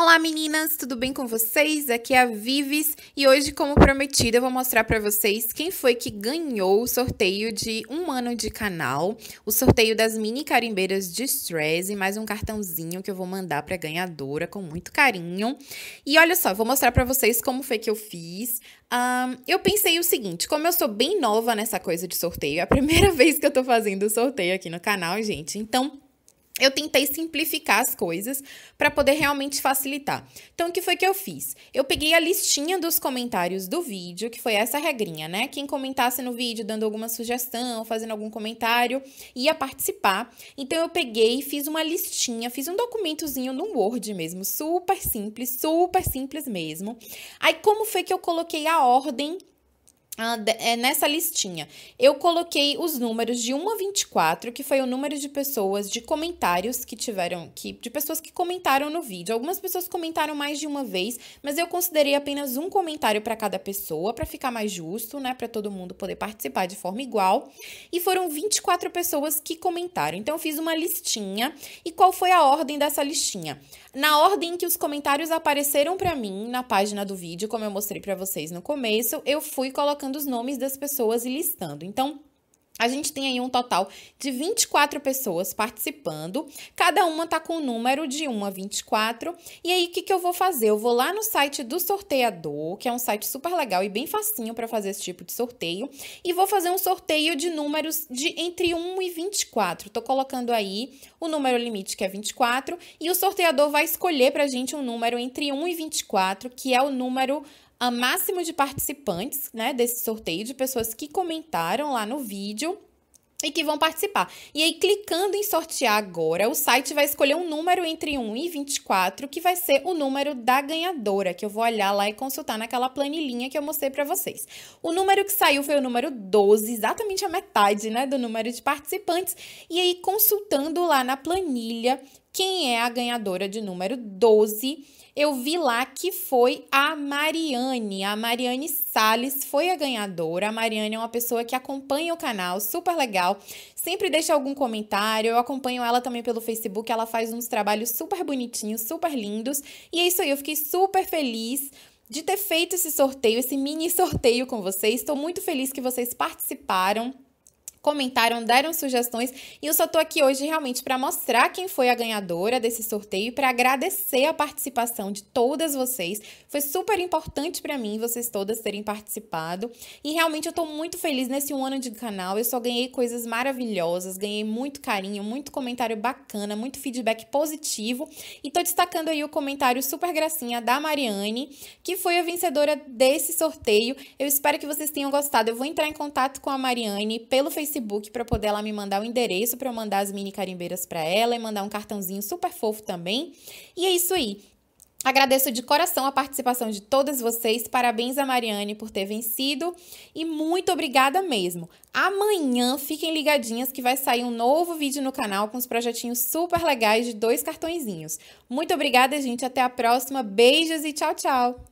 Olá meninas, tudo bem com vocês? Aqui é a Vives e hoje, como prometido, eu vou mostrar para vocês quem foi que ganhou o sorteio de um ano de canal, o sorteio das mini carimbeiras de Stress e mais um cartãozinho que eu vou mandar para ganhadora com muito carinho. E olha só, vou mostrar para vocês como foi que eu fiz. Um, eu pensei o seguinte, como eu sou bem nova nessa coisa de sorteio, é a primeira vez que eu tô fazendo sorteio aqui no canal, gente, então eu tentei simplificar as coisas para poder realmente facilitar. Então, o que foi que eu fiz? Eu peguei a listinha dos comentários do vídeo, que foi essa regrinha, né? Quem comentasse no vídeo, dando alguma sugestão, fazendo algum comentário, ia participar. Então, eu peguei e fiz uma listinha, fiz um documentozinho no Word mesmo, super simples, super simples mesmo. Aí, como foi que eu coloquei a ordem ah, é nessa listinha, eu coloquei os números de 1 a 24, que foi o número de pessoas, de comentários que tiveram, que, de pessoas que comentaram no vídeo. Algumas pessoas comentaram mais de uma vez, mas eu considerei apenas um comentário para cada pessoa, para ficar mais justo, né, para todo mundo poder participar de forma igual. E foram 24 pessoas que comentaram. Então eu fiz uma listinha. E qual foi a ordem dessa listinha? Na ordem que os comentários apareceram para mim na página do vídeo, como eu mostrei para vocês no começo, eu fui colocando colocando os nomes das pessoas e listando. Então, a gente tem aí um total de 24 pessoas participando, cada uma tá com um número de 1 a 24. E aí, o que, que eu vou fazer? Eu vou lá no site do sorteador, que é um site super legal e bem facinho para fazer esse tipo de sorteio, e vou fazer um sorteio de números de entre 1 e 24. Tô colocando aí o número limite, que é 24, e o sorteador vai escolher pra gente um número entre 1 e 24, que é o número a máximo de participantes, né, desse sorteio, de pessoas que comentaram lá no vídeo e que vão participar. E aí, clicando em sortear agora, o site vai escolher um número entre 1 e 24, que vai ser o número da ganhadora, que eu vou olhar lá e consultar naquela planilhinha que eu mostrei para vocês. O número que saiu foi o número 12, exatamente a metade, né, do número de participantes. E aí, consultando lá na planilha quem é a ganhadora de número 12, eu vi lá que foi a Mariane. A Mariane Sales foi a ganhadora. A Mariane é uma pessoa que acompanha o canal, super legal. Sempre deixa algum comentário. Eu acompanho ela também pelo Facebook. Ela faz uns trabalhos super bonitinhos, super lindos. E é isso aí, eu fiquei super feliz de ter feito esse sorteio, esse mini sorteio com vocês. Estou muito feliz que vocês participaram comentaram, deram sugestões e eu só tô aqui hoje realmente para mostrar quem foi a ganhadora desse sorteio e para agradecer a participação de todas vocês. Foi super importante para mim vocês todas terem participado e realmente eu tô muito feliz nesse um ano de canal. Eu só ganhei coisas maravilhosas, ganhei muito carinho, muito comentário bacana, muito feedback positivo e tô destacando aí o comentário super gracinha da Mariane, que foi a vencedora desse sorteio. Eu espero que vocês tenham gostado. Eu vou entrar em contato com a Mariane pelo Facebook Facebook para poder ela me mandar o endereço para eu mandar as mini carimbeiras para ela e mandar um cartãozinho super fofo também. E é isso aí. Agradeço de coração a participação de todas vocês. Parabéns a Mariane por ter vencido e muito obrigada mesmo. Amanhã fiquem ligadinhas que vai sair um novo vídeo no canal com os projetinhos super legais de dois cartõezinhos. Muito obrigada, gente. Até a próxima. Beijos e tchau, tchau.